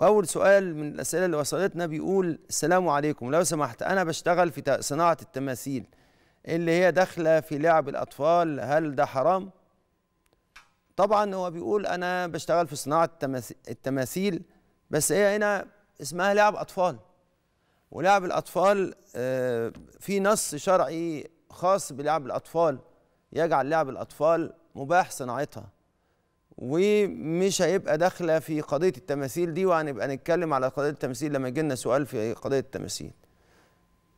واول سؤال من الاسئله اللي وصلتنا بيقول السلام عليكم لو سمحت انا بشتغل في صناعه التماثيل اللي هي داخله في لعب الاطفال هل ده حرام طبعا هو بيقول انا بشتغل في صناعه التماثيل بس هي هنا اسمها لعب اطفال ولعب الاطفال آه، في نص شرعي خاص بلعب الاطفال يجعل لعب الاطفال مباح صناعتها ومش هيبقى داخله في قضيه التماثيل دي وهنبقى نتكلم على قضيه التماثيل لما يجي لنا سؤال في قضيه التماثيل.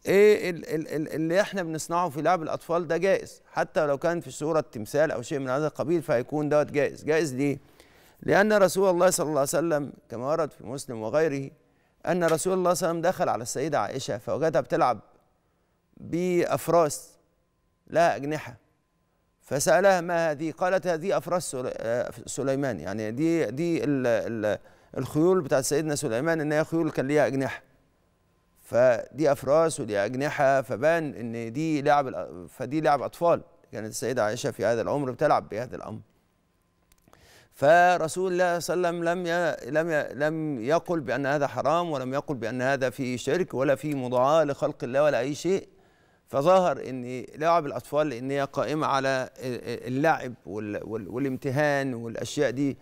ايه اللي احنا بنصنعه في لعب الاطفال ده جائز حتى لو كان في صوره تمثال او شيء من هذا القبيل فهيكون دوت جائز، جائز ليه؟ لان رسول الله صلى الله عليه وسلم كما ورد في مسلم وغيره ان رسول الله صلى الله عليه وسلم دخل على السيده عائشه فوجدها بتلعب بافراس لها اجنحه فسالها ما هذه قالت هذه افراس آه، سليمان يعني دي دي الخيول بتاعت سيدنا سليمان ان هي خيول كان ليها اجنحه فدي افراس ودي اجنحه فبان ان دي لعب فدي لعب اطفال كانت يعني السيده عائشه في هذا العمر بتلعب بهذا الامر فرسول الله صلى الله عليه وسلم لم ي... لم ي... لم يقل بان هذا حرام ولم يقل بان هذا فيه شرك ولا فيه مضاعاه لخلق الله ولا اي شيء فظهر ان لعب الاطفال لان هي قائمه على اللعب والامتهان والاشياء دي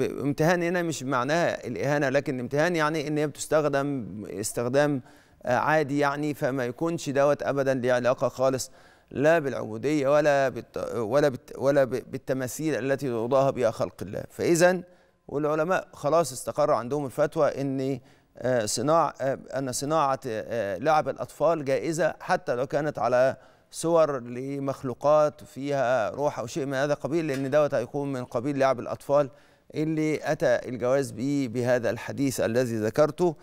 امتهان هنا مش معناها الاهانه لكن امتهان يعني ان هي بتستخدم استخدام آه، عادي يعني فما يكونش دوت ابدا ليه علاقه خالص لا بالعبوديه ولا بالت ولا بالت ولا بالتماثيل التي يضاهى بها خلق الله فاذا والعلماء خلاص استقر عندهم الفتوى ان آه، صناع آه، أن صناعة آه، لعب الأطفال جائزة حتى لو كانت على صور لمخلوقات فيها روح أو شيء من هذا القبيل لأن دوت هيكون من قبيل لعب الأطفال اللي أتى الجواز به بهذا الحديث الذي ذكرته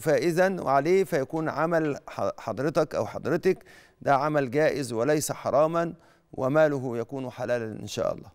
فإذا وعليه فيكون عمل حضرتك أو حضرتك ده عمل جائز وليس حراما وماله يكون حلالا إن شاء الله